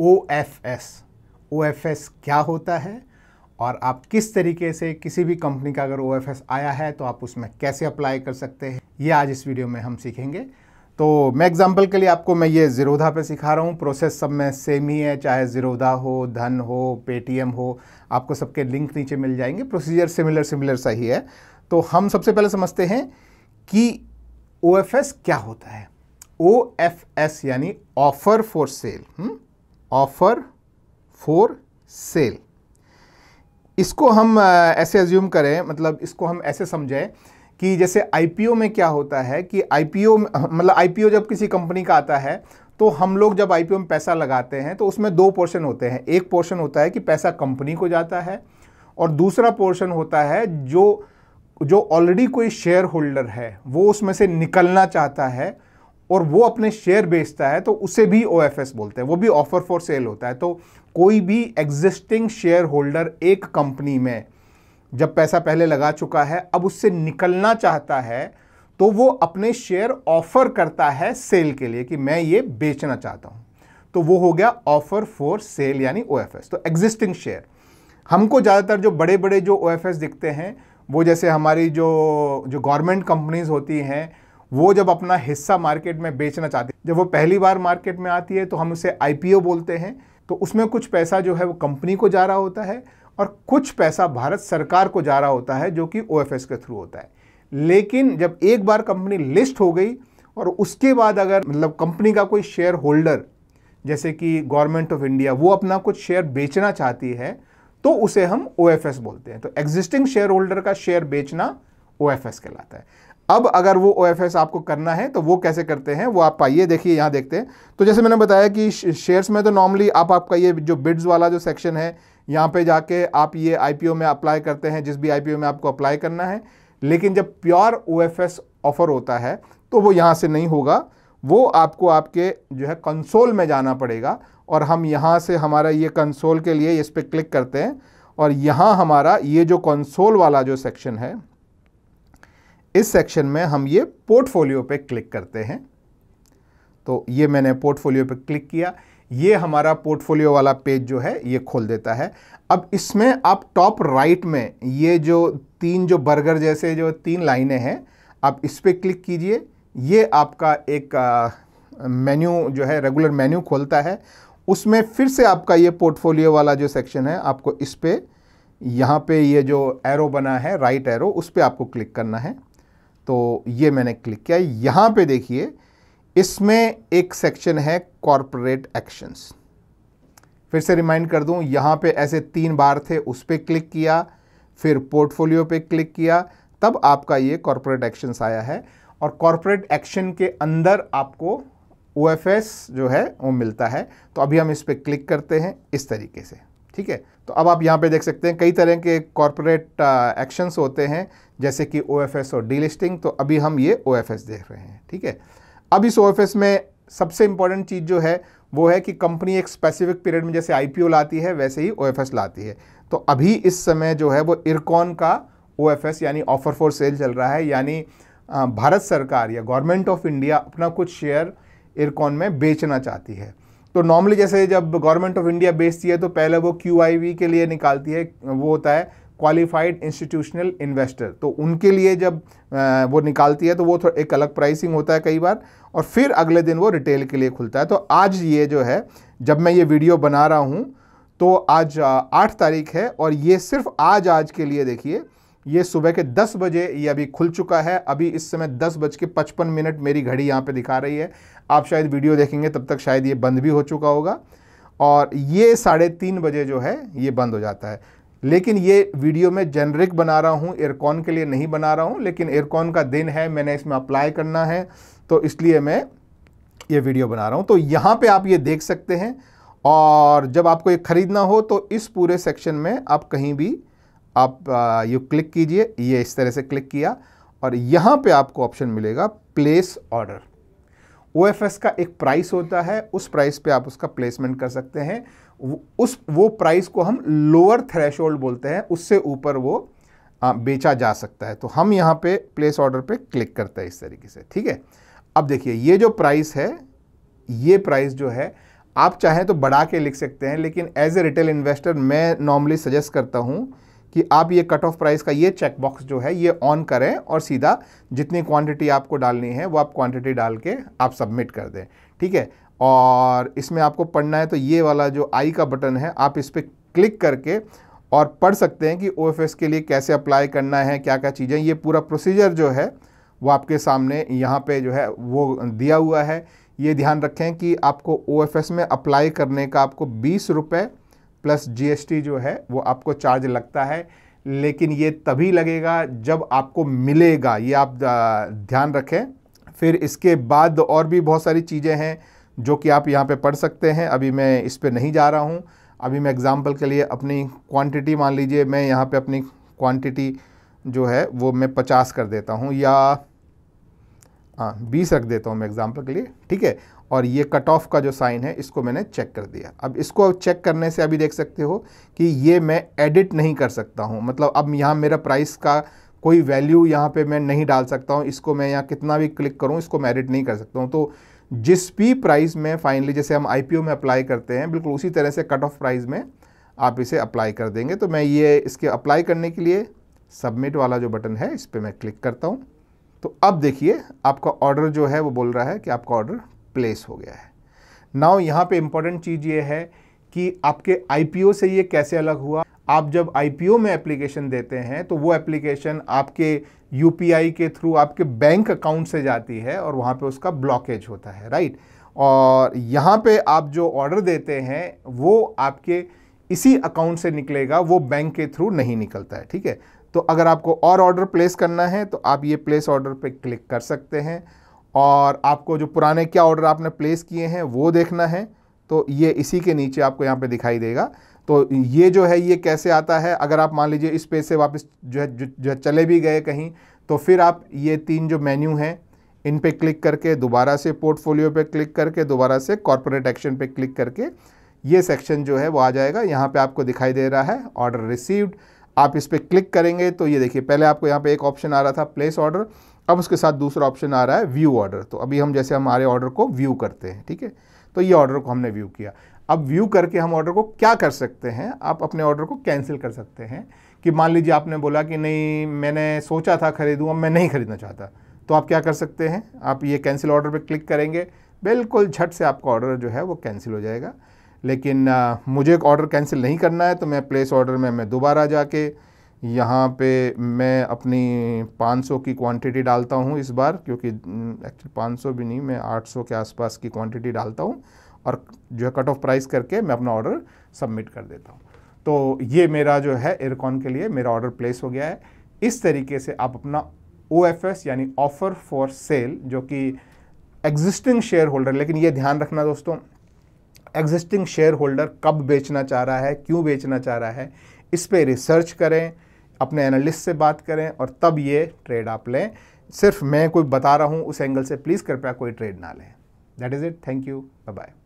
ओ F S O F S क्या होता है और आप किस तरीके से किसी भी कंपनी का अगर ओ एफ एस आया है तो आप उसमें कैसे अप्लाई कर सकते हैं ये आज इस वीडियो में हम सीखेंगे तो मैं एग्जांपल के लिए आपको मैं ये ज़ीरोधा पे सिखा रहा हूँ प्रोसेस सब में सेम ही है चाहे ज़ीरोधा हो धन हो पेटीएम हो आपको सबके लिंक नीचे मिल जाएंगे प्रोसीजर सिमिलर सिमिलर सा ही है तो हम सबसे पहले समझते हैं कि ओ क्या होता है ओ यानी offer for sale offer for sale इसको हम ऐसे एज्यूम करें मतलब इसको हम ऐसे समझें कि जैसे आईपीओ में क्या होता है कि आईपीओ मतलब आईपीओ जब किसी कंपनी का आता है तो हम लोग जब आईपीओ में पैसा लगाते हैं तो उसमें दो पोर्शन होते हैं एक पोर्शन होता है कि पैसा कंपनी को जाता है और दूसरा पोर्शन होता है जो जो ऑलरेडी कोई शेयर होल्डर है वो उसमें से निकलना चाहता है और वो अपने शेयर बेचता है तो उसे भी ओ बोलते हैं वो भी ऑफर फॉर सेल होता है तो कोई भी एग्जिस्टिंग शेयर होल्डर एक कंपनी में जब पैसा पहले लगा चुका है अब उससे निकलना चाहता है तो वो अपने शेयर ऑफर करता है सेल के लिए कि मैं ये बेचना चाहता हूँ तो वो हो गया ऑफर फॉर सेल यानी ओ तो एग्जिस्टिंग शेयर हमको ज़्यादातर जो बड़े बड़े जो ओ दिखते हैं वो जैसे हमारी जो जो गवर्नमेंट कंपनीज होती हैं वो जब अपना हिस्सा मार्केट में बेचना चाहती है जब वो पहली बार मार्केट में आती है तो हम उसे आई बोलते हैं तो उसमें कुछ पैसा जो है वो कंपनी को जा रहा होता है और कुछ पैसा भारत सरकार को जा रहा होता है जो कि ओ के थ्रू होता है लेकिन जब एक बार कंपनी लिस्ट हो गई और उसके बाद अगर मतलब कंपनी का कोई शेयर होल्डर जैसे कि गवर्नमेंट ऑफ इंडिया वो अपना कुछ शेयर बेचना चाहती है तो उसे हम ओ बोलते हैं तो एग्जिस्टिंग शेयर होल्डर का शेयर बेचना ओ कहलाता है अब अगर वो ओ आपको करना है तो वो कैसे करते हैं वो आप पाइए देखिए यहाँ देखते हैं तो जैसे मैंने बताया कि शेयर्स में तो नॉर्मली आप आपका ये जो बिड्स वाला जो सेक्शन है यहाँ पे जाके आप ये आईपीओ में अप्लाई करते हैं जिस भी आईपीओ में आपको अप्लाई करना है लेकिन जब प्योर ओ ऑफ़र होता है तो वो यहाँ से नहीं होगा वो आपको आपके जो है कंसोल में जाना पड़ेगा और हम यहाँ से हमारा ये कंसोल के लिए इस पर क्लिक करते हैं और यहाँ हमारा ये जो कंसोल वाला जो सेक्शन है इस सेक्शन में हम ये पोर्टफोलियो पे क्लिक करते हैं तो ये मैंने पोर्टफोलियो पे क्लिक किया ये हमारा पोर्टफोलियो वाला पेज जो है ये खोल देता है अब इसमें आप टॉप राइट में ये जो तीन जो बर्गर जैसे जो तीन लाइनें हैं आप इस पर क्लिक कीजिए ये आपका एक मेन्यू जो है रेगुलर मेन्यू खोलता है उसमें फिर से आपका ये पोर्टफोलियो वाला जो सेक्शन है आपको इस पर यहाँ पे ये जो एरो बना है राइट एरो उस पर आपको क्लिक करना है तो ये मैंने क्लिक किया यहाँ पे देखिए इसमें एक सेक्शन है कॉरपोरेट एक्शंस फिर से रिमाइंड कर दूं यहाँ पे ऐसे तीन बार थे उस पर क्लिक किया फिर पोर्टफोलियो पे क्लिक किया तब आपका ये कॉरपोरेट एक्शंस आया है और कॉरपोरेट एक्शन के अंदर आपको ओ जो है वो मिलता है तो अभी हम इस पर क्लिक करते हैं इस तरीके से ठीक है तो अब आप यहाँ पे देख सकते हैं कई तरह के कॉरपोरेट एक्शंस uh, होते हैं जैसे कि ओ और डी लिस्टिंग तो अभी हम ये ओ देख रहे हैं ठीक है अब इस ओ में सबसे इम्पॉर्टेंट चीज़ जो है वो है कि कंपनी एक स्पेसिफिक पीरियड में जैसे आई लाती है वैसे ही ओ लाती है तो अभी इस समय जो है वो इरकॉन का ओ यानी ऑफर फॉर सेल चल रहा है यानी uh, भारत सरकार या गवर्नमेंट ऑफ इंडिया अपना कुछ शेयर इरकॉन में बेचना चाहती है तो नॉर्मली जैसे जब गवर्नमेंट ऑफ इंडिया बेचती है तो पहले वो क्यू के लिए निकालती है वो होता है क्वालिफाइड इंस्टीट्यूशनल इन्वेस्टर तो उनके लिए जब वो निकालती है तो वो थोड़ा एक अलग प्राइसिंग होता है कई बार और फिर अगले दिन वो रिटेल के लिए खुलता है तो आज ये जो है जब मैं ये वीडियो बना रहा हूँ तो आज आठ तारीख है और ये सिर्फ आज आज के लिए देखिए ये सुबह के 10 बजे ये अभी खुल चुका है अभी इस समय दस बज के पचपन मिनट मेरी घड़ी यहाँ पे दिखा रही है आप शायद वीडियो देखेंगे तब तक शायद ये बंद भी हो चुका होगा और ये साढ़े तीन बजे जो है ये बंद हो जाता है लेकिन ये वीडियो मैं जेनरिक बना रहा हूँ एयरकॉन के लिए नहीं बना रहा हूँ लेकिन एयरकॉन का दिन है मैंने इसमें अप्लाई करना है तो इसलिए मैं ये वीडियो बना रहा हूँ तो यहाँ पर आप ये देख सकते हैं और जब आपको ये ख़रीदना हो तो इस पूरे सेक्शन में आप कहीं भी आप यू क्लिक कीजिए ये इस तरह से क्लिक किया और यहाँ पे आपको ऑप्शन मिलेगा प्लेस ऑर्डर ओ का एक प्राइस होता है उस प्राइस पे आप उसका प्लेसमेंट कर सकते हैं उस वो प्राइस को हम लोअर थ्रेश बोलते हैं उससे ऊपर वो आ, बेचा जा सकता है तो हम यहाँ पे प्लेस ऑर्डर पे क्लिक करते हैं इस तरीके से ठीक है अब देखिए ये जो प्राइस है ये प्राइस जो है आप चाहें तो बढ़ा के लिख सकते हैं लेकिन एज ए रिटेल इन्वेस्टर मैं नॉर्मली सजेस्ट करता हूँ कि आप ये कट ऑफ प्राइस का ये चेक बॉक्स जो है ये ऑन करें और सीधा जितनी क्वांटिटी आपको डालनी है वो आप क्वांटिटी डाल के आप सबमिट कर दें ठीक है और इसमें आपको पढ़ना है तो ये वाला जो आई का बटन है आप इस पर क्लिक करके और पढ़ सकते हैं कि ओ के लिए कैसे अप्लाई करना है क्या क्या चीज़ें ये पूरा प्रोसीजर जो है वो आपके सामने यहाँ पर जो है वो दिया हुआ है ये ध्यान रखें कि आपको ओ में अप्लाई करने का आपको बीस रुपये प्लस जीएसटी जो है वो आपको चार्ज लगता है लेकिन ये तभी लगेगा जब आपको मिलेगा ये आप ध्यान रखें फिर इसके बाद और भी बहुत सारी चीज़ें हैं जो कि आप यहाँ पे पढ़ सकते हैं अभी मैं इस पर नहीं जा रहा हूँ अभी मैं एग्ज़ाम्पल के लिए अपनी क्वांटिटी मान लीजिए मैं यहाँ पे अपनी क्वांटिटी जो है वो मैं पचास कर देता हूँ या हाँ बीस रख देता हूँ मैं एग्ज़ाम्पल के लिए ठीक है और ये कट ऑफ का जो साइन है इसको मैंने चेक कर दिया अब इसको चेक करने से अभी देख सकते हो कि ये मैं एडिट नहीं कर सकता हूँ मतलब अब यहाँ मेरा प्राइस का कोई वैल्यू यहाँ पे मैं नहीं डाल सकता हूँ इसको मैं यहाँ कितना भी क्लिक करूँ इसको मैं एडिट नहीं कर सकता हूँ तो जिस भी प्राइस में फाइनली जैसे हम आई में अप्लाई करते हैं बिल्कुल उसी तरह से कट ऑफ प्राइज में आप इसे अप्लाई कर देंगे तो मैं ये इसके अप्लाई करने के लिए सबमिट वाला जो बटन है इस पर मैं क्लिक करता हूँ तो अब देखिए आपका ऑर्डर जो है वो बोल रहा है कि आपका ऑर्डर प्लेस हो गया है नाउ यहाँ पे इम्पॉर्टेंट चीज़ ये है कि आपके आईपीओ से ये कैसे अलग हुआ आप जब आईपीओ में एप्लीकेशन देते हैं तो वो एप्लीकेशन आपके यूपीआई के थ्रू आपके बैंक अकाउंट से जाती है और वहाँ पे उसका ब्लॉकेज होता है राइट और यहाँ पे आप जो ऑर्डर देते हैं वो आपके इसी अकाउंट से निकलेगा वो बैंक के थ्रू नहीं निकलता है ठीक है तो अगर आपको और ऑर्डर प्लेस करना है तो आप ये प्लेस ऑर्डर पे क्लिक कर सकते हैं और आपको जो पुराने क्या ऑर्डर आपने प्लेस किए हैं वो देखना है तो ये इसी के नीचे आपको यहाँ पे दिखाई देगा तो ये जो है ये कैसे आता है अगर आप मान लीजिए इस पेज से वापस जो है जो, जो है चले भी गए कहीं तो फिर आप ये तीन जो मेन्यू हैं इन पे क्लिक करके दोबारा से पोर्टफोलियो पे क्लिक करके दोबारा से कॉरपोरेट एक्शन पे क्लिक करके ये सेक्शन जो है वो आ जाएगा यहाँ पे आपको दिखाई दे रहा है ऑर्डर रिसीव्ड आप इस पर क्लिक करेंगे तो ये देखिए पहले आपको यहाँ पे एक ऑप्शन आ रहा था प्लेस ऑर्डर अब उसके साथ दूसरा ऑप्शन आ रहा है व्यू ऑर्डर तो अभी हम जैसे हमारे ऑर्डर को व्यू करते हैं ठीक है तो ये ऑर्डर को हमने व्यू किया अब व्यू करके हम ऑर्डर को क्या कर सकते हैं आप अपने ऑर्डर को कैंसिल कर सकते हैं कि मान लीजिए आपने बोला कि नहीं मैंने सोचा था खरीदूँ अब मैं नहीं खरीदना चाहता तो आप क्या कर सकते हैं आप ये कैंसिल ऑर्डर पर क्लिक करेंगे बिल्कुल झट से आपका ऑर्डर जो है वो कैंसिल हो जाएगा लेकिन आ, मुझे ऑर्डर कैंसिल नहीं करना है तो मैं प्लेस ऑर्डर में मैं दोबारा जाके यहाँ पे मैं अपनी 500 की क्वांटिटी डालता हूँ इस बार क्योंकि एक्चुअली 500 भी नहीं मैं 800 के आसपास की क्वांटिटी डालता हूँ और जो है कट ऑफ प्राइस करके मैं अपना ऑर्डर सबमिट कर देता हूँ तो ये मेरा जो है एयरकॉन के लिए मेरा ऑर्डर प्लेस हो गया है इस तरीके से आप अपना ओ यानी ऑफ़र फॉर सेल जो कि एग्जिस्टिंग शेयर होल्डर लेकिन ये ध्यान रखना दोस्तों एग्जिस्टिंग शेयर होल्डर कब बेचना चाह रहा है क्यों बेचना चाह रहा है इस पर रिसर्च करें अपने एनालिस्ट से बात करें और तब ये ट्रेड आप लें सिर्फ मैं कोई बता रहा हूँ उस एंगल से प्लीज़ कृपया कोई ट्रेड ना लें that is it thank you bye bye